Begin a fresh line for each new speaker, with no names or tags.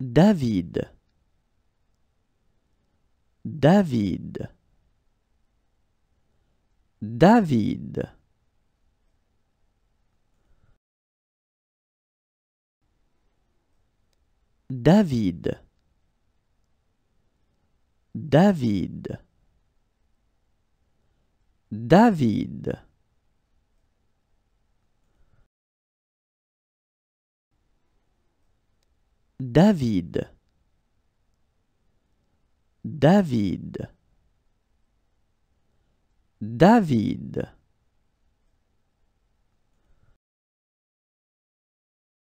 David David David David David David David. David. David.